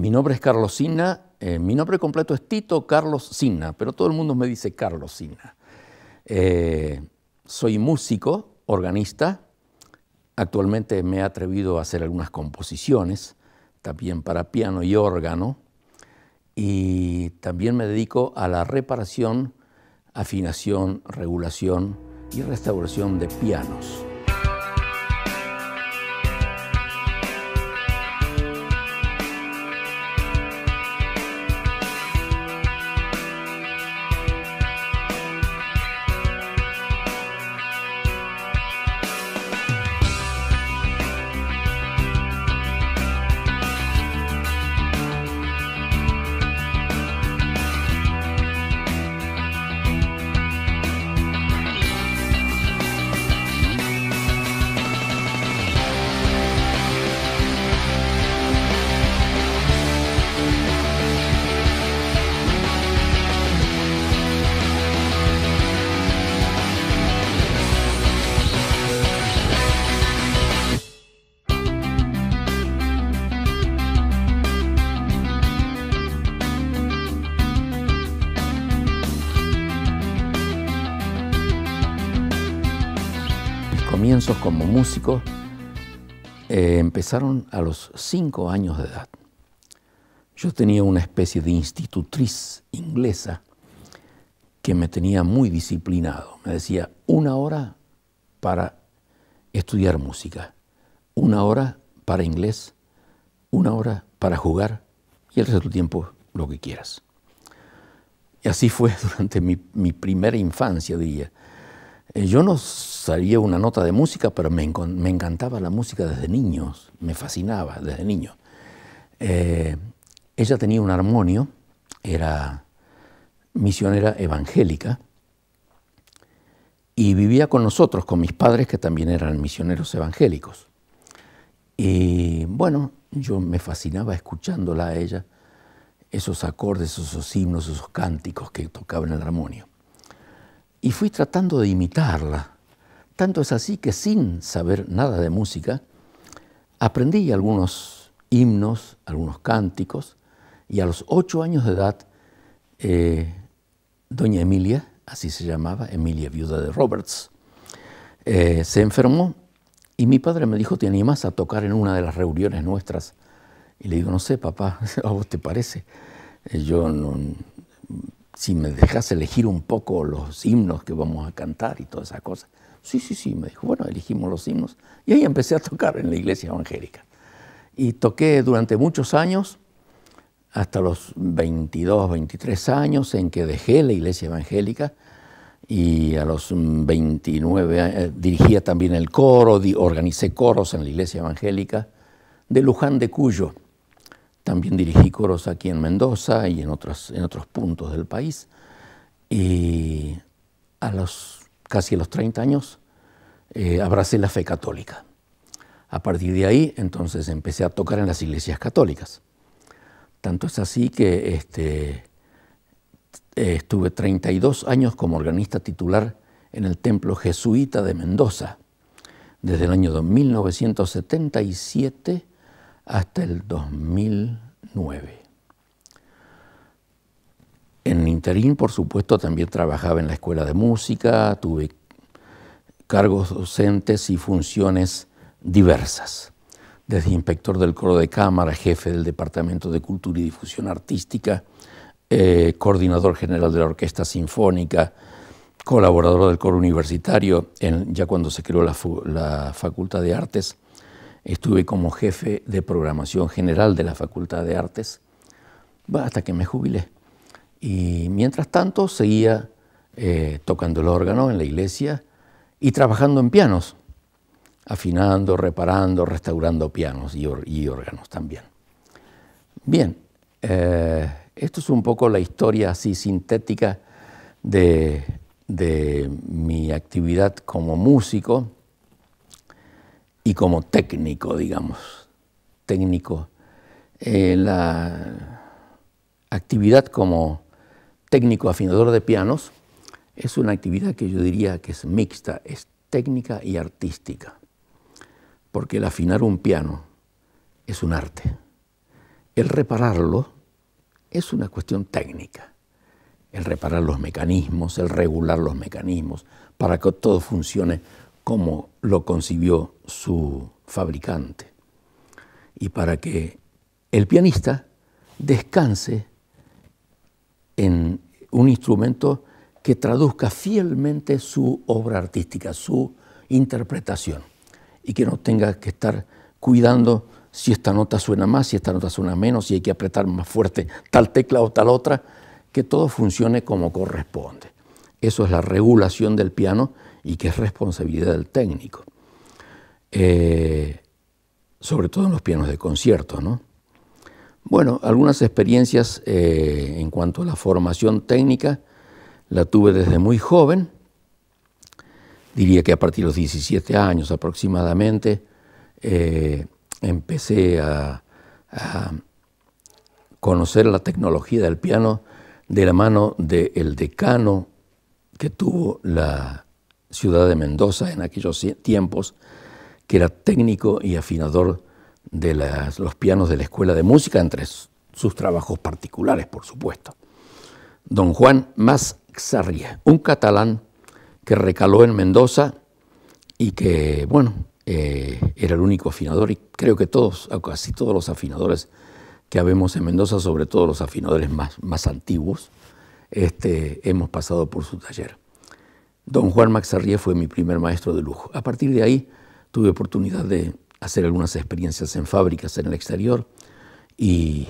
mi nombre es Carlos Sina, eh, mi nombre completo es Tito Carlos Sina, pero todo el mundo me dice Carlos Sina. Eh, soy músico, organista, actualmente me he atrevido a hacer algunas composiciones, también para piano y órgano, y también me dedico a la reparación, afinación, regulación y restauración de pianos. como músico eh, empezaron a los cinco años de edad. Yo tenía una especie de institutriz inglesa que me tenía muy disciplinado. Me decía, una hora para estudiar música, una hora para inglés, una hora para jugar y el resto del tiempo lo que quieras. Y así fue durante mi, mi primera infancia, diría. Eh, yo no sabía una nota de música, pero me, encantaba la música desde niños, me fascinaba desde niño. Eh, ella tenía un armonio, era misionera evangélica y vivía con nosotros, con mis padres que también eran misioneros evangélicos. Y bueno, yo me fascinaba escuchándola a ella, esos acordes, esos himnos, esos cánticos que tocaba en el armonio y fui tratando de imitarla. Tanto es así que sin saber nada de música, aprendí algunos himnos, algunos cánticos, y a los ocho años de edad, eh, doña Emilia, así se llamaba, Emilia, viuda de Roberts, eh, se enfermó y mi padre me dijo, ¿te más a tocar en una de las reuniones nuestras? Y le digo, no sé, papá, ¿a vos te parece? Eh, yo no, si me dejas elegir un poco los himnos que vamos a cantar y todas esas cosas. Sí, sí, sí, me dijo, bueno, elegimos los himnos. Y ahí empecé a tocar en la iglesia evangélica. Y toqué durante muchos años, hasta los 22, 23 años en que dejé la iglesia evangélica y a los 29 eh, dirigía también el coro, organicé coros en la iglesia evangélica de Luján de Cuyo. También dirigí coros aquí en Mendoza y en otros, en otros puntos del país. Y a los casi a los 30 años eh, abracé la fe católica. A partir de ahí, entonces empecé a tocar en las iglesias católicas. Tanto es así que este, estuve 32 años como organista titular en el Templo Jesuita de Mendoza, desde el año 1977 hasta el 2009. En interín, por supuesto, también trabajaba en la escuela de música, tuve cargos docentes y funciones diversas, desde inspector del coro de cámara, jefe del Departamento de Cultura y Difusión Artística, eh, coordinador general de la Orquesta Sinfónica, colaborador del coro universitario, ya cuando se creó la Facultad de Artes, Estuve como jefe de programación general de la Facultad de Artes hasta que me jubilé. Y mientras tanto seguía eh, tocando el órgano en la iglesia y trabajando en pianos, afinando, reparando, restaurando pianos y, órganos también. Bien, eh, esto es un poco la historia así sintética de, de mi actividad como músico y como técnico, digamos, técnico. Eh, la actividad como técnico afinador de pianos es una actividad que yo diría que es mixta, es técnica y artística, porque el afinar un piano es un arte, el repararlo es una cuestión técnica, el reparar los mecanismos, el regular los mecanismos para que todo funcione como lo concibió su fabricante y para que el pianista descanse en un instrumento que traduzca fielmente su obra artística, su interpretación, y que no tenga que estar cuidando si esta nota suena más, si esta nota suena menos, si hay que apretar más fuerte tal tecla o tal otra, que todo funcione como corresponde. Eso es la regulación del piano y que es responsabilidad del técnico. Eh, sobre todo en los pianos de concierto, Bueno, algunas experiencias eh, en cuanto a la formación técnica la tuve desde muy joven, diría que a partir de los 17 años aproximadamente, eh, empecé a, conocer la tecnología del piano de la mano del decano que tuvo la, ciudad de Mendoza en aquellos tiempos, que era técnico y afinador de los pianos de la Escuela de Música, entre sus trabajos particulares, por supuesto. Don Juan Xarria, un catalán que recaló en Mendoza y que, bueno, eh, era el único afinador, y creo que todos, casi todos los afinadores que habemos en Mendoza, sobre todo los afinadores más, antiguos, este, hemos pasado por su taller. Don Juan Maxarrié fue mi primer maestro de lujo. A partir de ahí tuve oportunidad de hacer algunas experiencias en fábricas en el exterior y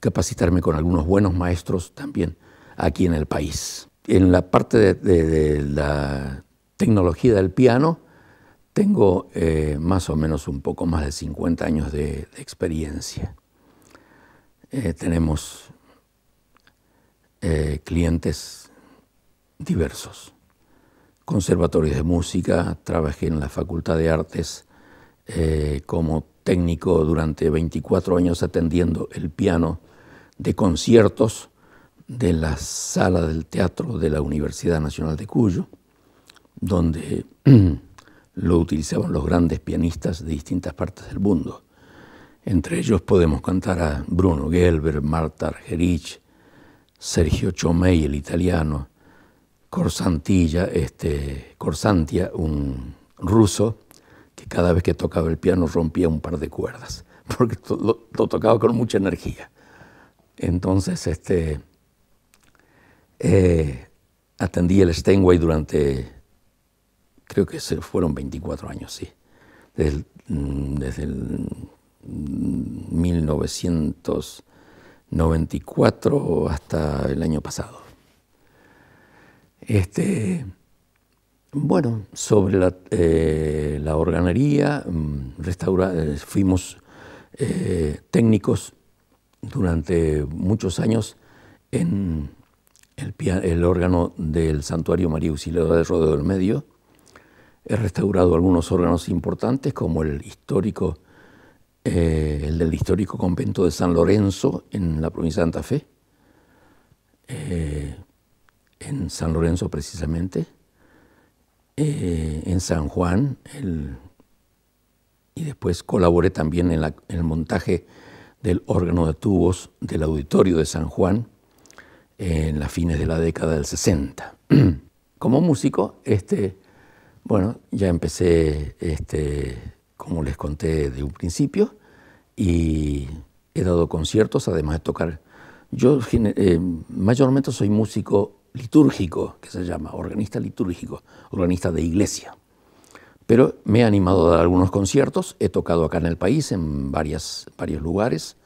capacitarme con algunos buenos maestros también aquí en el país. En la parte de, la tecnología del piano tengo eh, más o menos un poco más de 50 años de, experiencia. Eh, tenemos eh, clientes diversos conservatorios de música, trabajé en la Facultad de Artes eh, como técnico durante 24 años atendiendo el piano de conciertos de la sala del teatro de la Universidad Nacional de Cuyo, donde lo utilizaban los grandes pianistas de distintas partes del mundo. Entre ellos podemos cantar a Bruno Gelber, Marta Argerich, Sergio Chomey, el italiano, Corsantilla, este, Corsantia, un ruso, que cada vez que tocaba el piano rompía un par de cuerdas, porque lo, tocaba con mucha energía. Entonces, este, eh, atendí el Steinway durante, creo que fueron 24 años, sí, desde mm, desde el 1994 mm, hasta el año pasado. Este, bueno, sobre la, eh, organería, mm, eh, fuimos eh, técnicos durante muchos años en el, órgano del Santuario María Auxiliadora de Rodeo del Medio. He restaurado algunos órganos importantes como el histórico, el del histórico convento de San Lorenzo en la provincia de Santa Fe. Eh, en San Lorenzo precisamente, eh, en San Juan, y después colaboré también en, el montaje del órgano de tubos del auditorio de San Juan en las fines de la década del 60. Como músico, este, bueno, ya empecé, este, como les conté de un principio, y he dado conciertos, además de tocar. Yo eh, mayormente soy músico litúrgico, que se llama, organista litúrgico, organista de iglesia. Pero me he animado a dar algunos conciertos, he tocado acá en el país, en varias, varios lugares,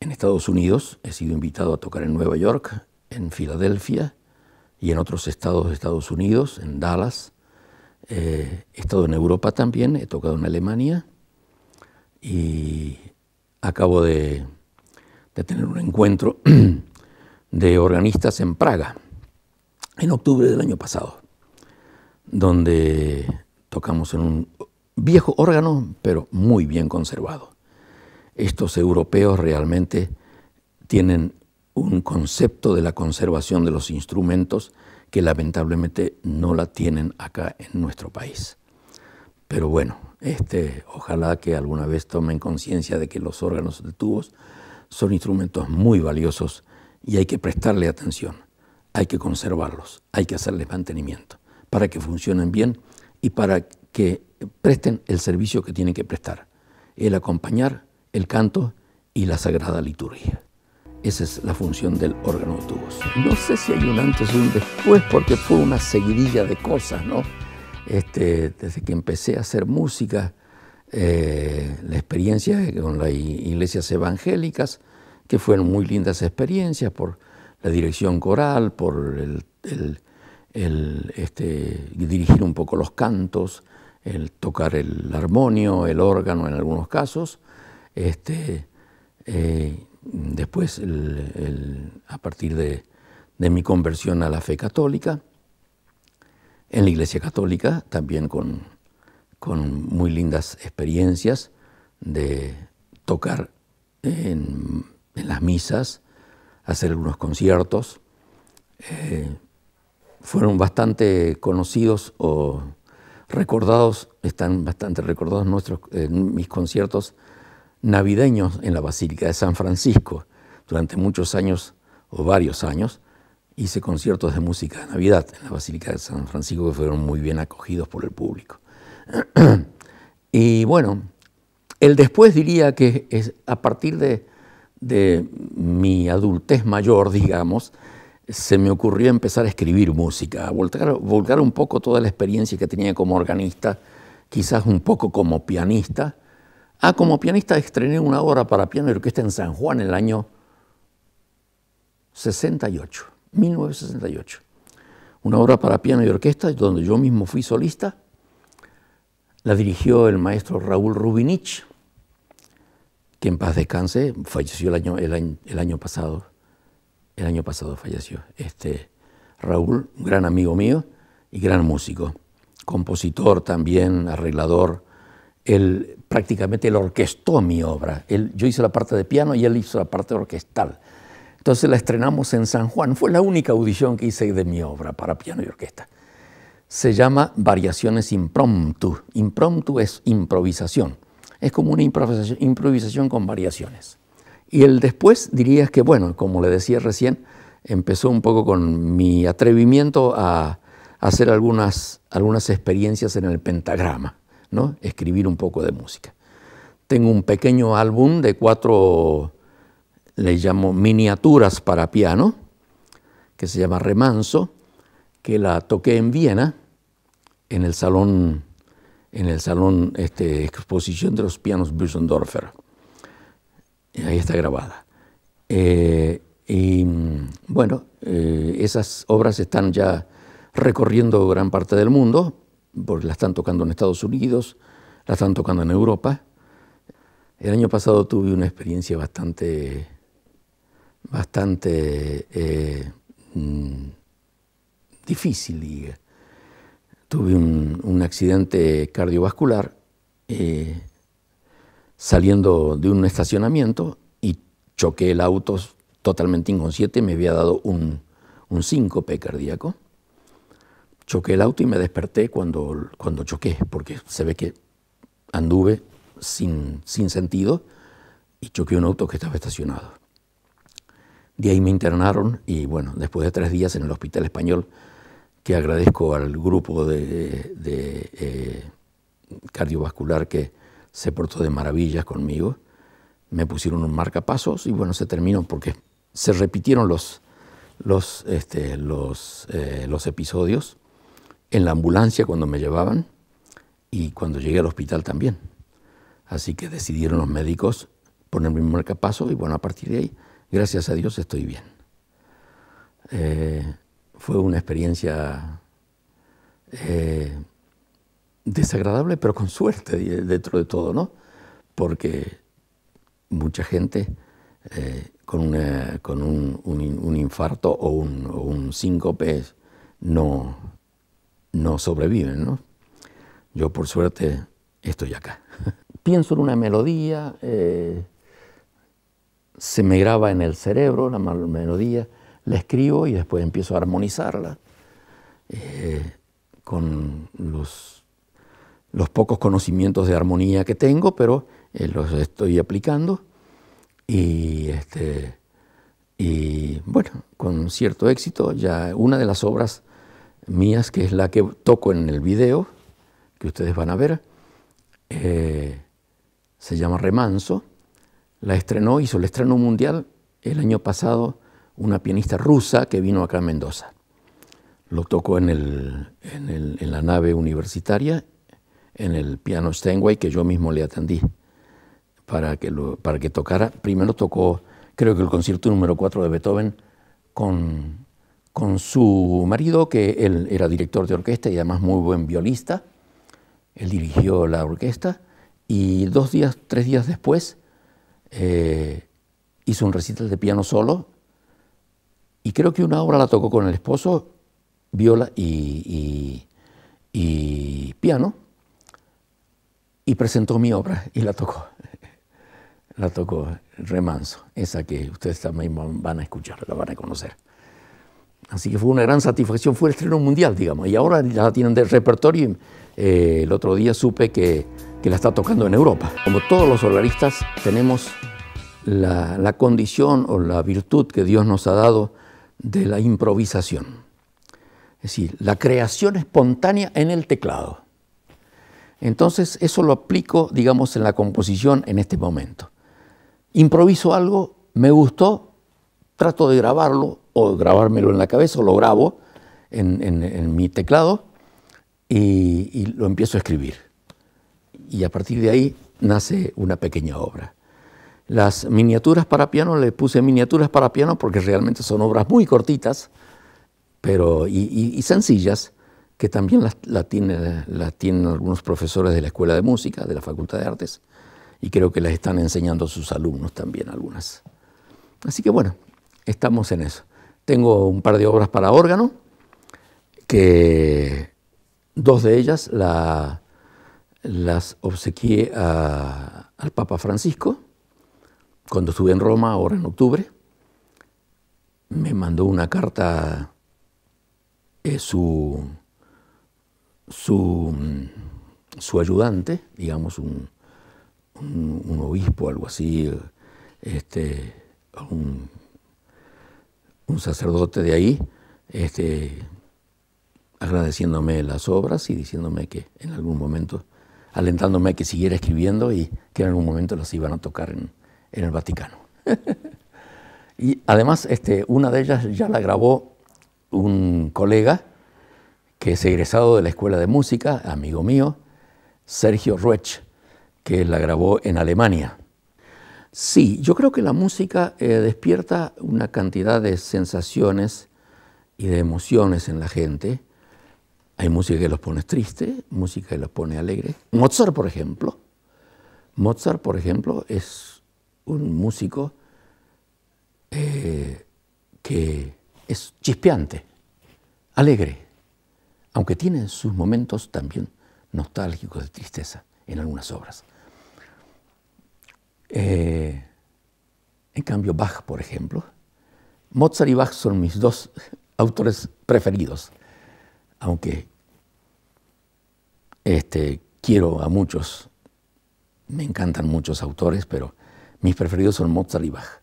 en Estados Unidos, he sido invitado a tocar en Nueva York, en Filadelfia y en otros estados de Estados Unidos, en Dallas. Eh, he estado en Europa también, he tocado en Alemania y acabo de, de tener un encuentro de organistas en Praga, en octubre del año pasado, donde tocamos en un viejo órgano, pero muy bien conservado. Estos europeos realmente tienen un concepto de la conservación de los instrumentos que lamentablemente no la tienen acá en nuestro país. Pero bueno, este, ojalá que alguna vez tomen conciencia de que los órganos de tubos son instrumentos muy valiosos y hay que prestarle atención, hay que conservarlos, hay que hacerles mantenimiento para que funcionen bien y para que presten el servicio que tienen que prestar, el acompañar el canto y la sagrada liturgia. Esa es la función del órgano de tubos. No sé si hay un antes o un después porque fue una seguidilla de cosas, ¿no? Este, desde que empecé a hacer música, eh, la experiencia con las iglesias evangélicas, que fueron muy lindas experiencias por la dirección coral, por el, este, dirigir un poco los cantos, el tocar el armonio, el órgano en algunos casos. Este, eh, después, a partir de, mi conversión a la fe católica, en la Iglesia Católica, también con muy lindas experiencias de tocar en en las misas, hacer algunos conciertos. Eh, fueron bastante conocidos o recordados, están bastante recordados nuestros, eh, mis conciertos navideños en la Basílica de San Francisco. Durante muchos años o varios años hice conciertos de música de Navidad en la Basílica de San Francisco que fueron muy bien acogidos por el público. y bueno, el después diría que es a partir de de mi adultez mayor, digamos, se me ocurrió empezar a escribir música, a volcar, volcar un poco toda la experiencia que tenía como organista, quizás un poco como pianista. Ah, como pianista estrené una obra para piano y orquesta en San Juan en el año 68, 1968. Una obra para piano y orquesta donde yo mismo fui solista. La dirigió el maestro Raúl Rubinich que en paz descanse, falleció el año, el año, pasado, el año pasado falleció. Este, Raúl, un gran amigo mío y gran músico, compositor también, arreglador. Él prácticamente él orquestó mi obra. yo hice la parte de piano y él hizo la parte orquestal. Entonces la estrenamos en San Juan. Fue la única audición que hice de mi obra para piano y orquesta. Se llama Variaciones Impromptu. Impromptu es improvisación es como una improvisación, con variaciones. Y el después diría que, bueno, como le decía recién, empezó un poco con mi atrevimiento a hacer algunas, algunas experiencias en el pentagrama, ¿no? escribir un poco de música. Tengo un pequeño álbum de cuatro, le llamo miniaturas para piano, que se llama Remanso, que la toqué en Viena, en el Salón en el salón este, exposición de los pianos Büsendorfer. Ahí está grabada. Eh, y bueno, eh, esas obras están ya recorriendo gran parte del mundo, porque las están tocando en Estados Unidos, las están tocando en Europa. El año pasado tuve una experiencia bastante, bastante eh, mm, difícil y tuve un, accidente cardiovascular eh, saliendo de un estacionamiento y choqué el auto totalmente inconsciente, me había dado un, un síncope cardíaco. Choqué el auto y me desperté cuando, cuando choqué, porque se ve que anduve sin, sin sentido y choqué un auto que estaba estacionado. De ahí me internaron y bueno, después de tres días en el hospital español que agradezco al grupo de, eh, cardiovascular que se portó de maravillas conmigo. Me pusieron un marcapasos y bueno, se terminó porque se repitieron los, los, este, eh, los, episodios en la ambulancia cuando me llevaban y cuando llegué al hospital también. Así que decidieron los médicos ponerme un marcapaso y bueno, a partir de ahí, gracias a Dios, estoy bien. Eh, fue una experiencia eh, desagradable, pero con suerte dentro de todo, ¿no? Porque mucha gente eh, con, una, con un, infarto o un, un síncope no, no sobreviven, ¿no? Yo por suerte estoy acá. Pienso en una melodía, eh, se me graba en el cerebro la melodía, la escribo y después empiezo a armonizarla eh, con los, pocos conocimientos de armonía que tengo, pero eh, los estoy aplicando y, este, y bueno, con cierto éxito, ya una de las obras mías, que es la que toco en el video, que ustedes van a ver, eh, se llama Remanso, la estrenó, hizo el estreno mundial el año pasado una pianista rusa que vino acá a Mendoza. Lo tocó en, el, en, la nave universitaria, en el piano Steinway, que yo mismo le atendí para que, para que tocara. Primero tocó, creo que el concierto número 4 de Beethoven con, con su marido, que él era director de orquesta y además muy buen violista. Él dirigió la orquesta y dos días, tres días después eh, hizo un recital de piano solo y creo que una obra la tocó con el esposo, viola y, y, piano, y presentó mi obra y la tocó. La tocó Remanso, esa que ustedes también van a escuchar, la van a conocer. Así que fue una gran satisfacción, fue el estreno mundial, digamos, y ahora la tienen del repertorio. Y, eh, el otro día supe que, que, la está tocando en Europa. Como todos los organistas, tenemos la, la condición o la virtud que Dios nos ha dado de la improvisación. Es decir, la creación espontánea en el teclado. Entonces eso lo aplico, digamos, en la composición en este momento. Improviso algo, me gustó, trato de grabarlo o grabármelo en la cabeza o lo grabo en, mi teclado y lo empiezo a escribir. Y a partir de ahí nace una pequeña obra las miniaturas para piano, le puse miniaturas para piano porque realmente son obras muy cortitas pero, y, sencillas, que también las, tienen, algunos profesores de la Escuela de Música, de la Facultad de Artes, y creo que las están enseñando sus alumnos también algunas. Así que bueno, estamos en eso. Tengo un par de obras para órgano, que dos de ellas las obsequié al Papa Francisco, cuando estuve en Roma, ahora en octubre, me mandó una carta eh, su, su, ayudante, digamos un, un, obispo, algo así, este, un, sacerdote de ahí, este, agradeciéndome las obras y diciéndome que en algún momento, alentándome a que siguiera escribiendo y que en algún momento las iban a tocar en, en el Vaticano. y además, este, una de ellas ya la grabó un colega que es egresado de la Escuela de Música, amigo mío, Sergio Ruech, que la grabó en Alemania. Sí, yo creo que la música eh, despierta una cantidad de sensaciones y de emociones en la gente. Hay música que los pone triste, música que los pone alegre. Mozart, por ejemplo. Mozart, por ejemplo, es un músico eh, que es chispeante, alegre, aunque tiene sus momentos también nostálgicos de tristeza en algunas obras. Eh, en cambio, Bach, por ejemplo, Mozart y Bach son mis dos autores preferidos, aunque este, quiero a muchos, me encantan muchos autores, pero mis preferidos son Mozart y Bach.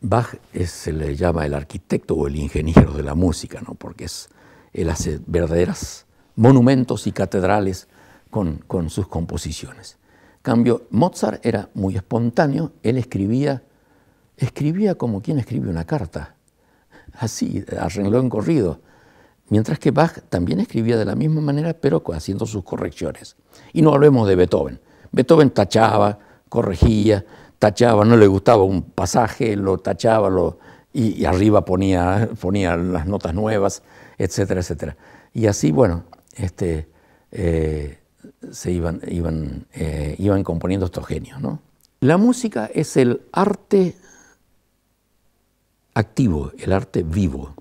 Bach se le llama el arquitecto o el ingeniero de la música, ¿no? porque es, él hace verdaderas monumentos y catedrales con, sus composiciones. cambio, Mozart era muy espontáneo, él escribía, escribía como quien escribe una carta, así, arregló en corrido, mientras que Bach también escribía de la misma manera, pero haciendo sus correcciones. Y no hablemos de Beethoven. Beethoven tachaba, corregía, tachaba, no le gustaba un pasaje, lo tachaba y, arriba ponía, las notas nuevas, etcétera, etcétera. Y así, bueno, este, eh, se iban, iban, eh, iban componiendo estos genios. ¿no? La música es el arte activo, el arte vivo,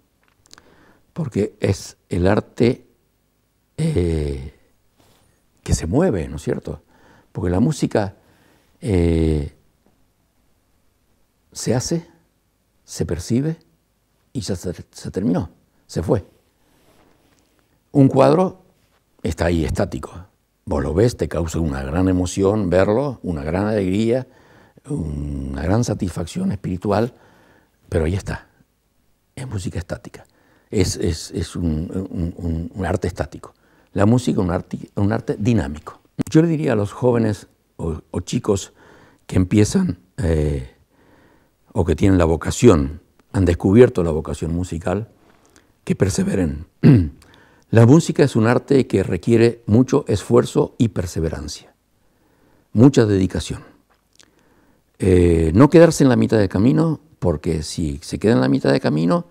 porque es el arte eh, que se mueve, ¿no es cierto? Porque la música se hace, se percibe y ya se, terminó, se fue. Un cuadro está ahí estático. Vos lo ves, te causa una gran emoción verlo, una gran alegría, una gran satisfacción espiritual, pero ahí está. Es música estática. Es, un, arte estático. La música un arte, un arte dinámico. Yo le diría a los jóvenes o, chicos que empiezan eh, o que tienen la vocación, han descubierto la vocación musical, que perseveren. La música es un arte que requiere mucho esfuerzo y perseverancia, mucha dedicación. Eh, no quedarse en la mitad del camino, porque si se quedan en la mitad del camino,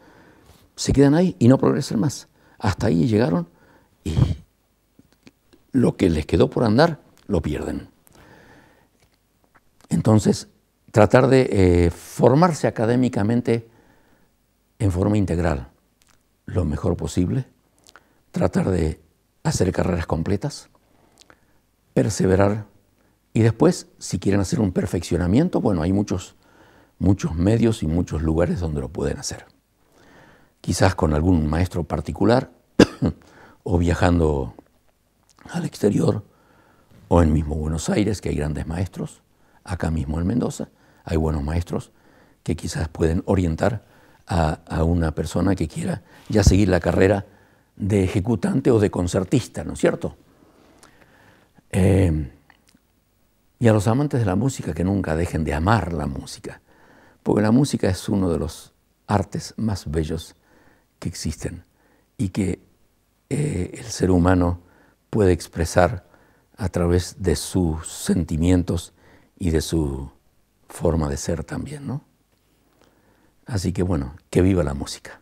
se quedan ahí y no progresan más. Hasta ahí llegaron y lo que les quedó por andar lo pierden. Entonces, tratar de eh, formarse académicamente en forma integral, lo mejor posible, tratar de hacer carreras completas, perseverar y después, si quieren hacer un perfeccionamiento, bueno, hay muchos, muchos medios y muchos lugares donde lo pueden hacer. Quizás con algún maestro particular o viajando al exterior o en mismo Buenos Aires, que hay grandes maestros, acá mismo en Mendoza, hay buenos maestros que quizás pueden orientar a, una persona que quiera ya seguir la carrera de ejecutante o de concertista, ¿no es cierto? Eh, y a los amantes de la música que nunca dejen de amar la música, porque la música es uno de los artes más bellos que existen y que eh, el ser humano puede expresar a través de sus sentimientos y de su forma de ser también, ¿no? Así que bueno, que viva la música.